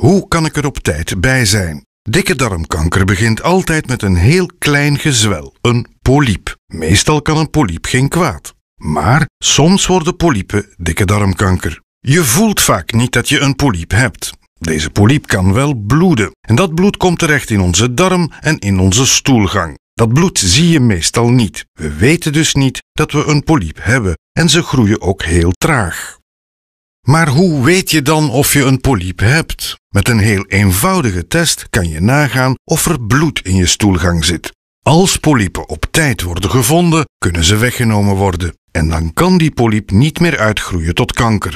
Hoe kan ik er op tijd bij zijn? Dikke darmkanker begint altijd met een heel klein gezwel, een polyp. Meestal kan een polyp geen kwaad. Maar soms worden polypen dikke darmkanker. Je voelt vaak niet dat je een polyp hebt. Deze polyp kan wel bloeden. En dat bloed komt terecht in onze darm en in onze stoelgang. Dat bloed zie je meestal niet. We weten dus niet dat we een polyp hebben en ze groeien ook heel traag. Maar hoe weet je dan of je een polyp hebt? Met een heel eenvoudige test kan je nagaan of er bloed in je stoelgang zit. Als polypen op tijd worden gevonden, kunnen ze weggenomen worden. En dan kan die polyp niet meer uitgroeien tot kanker.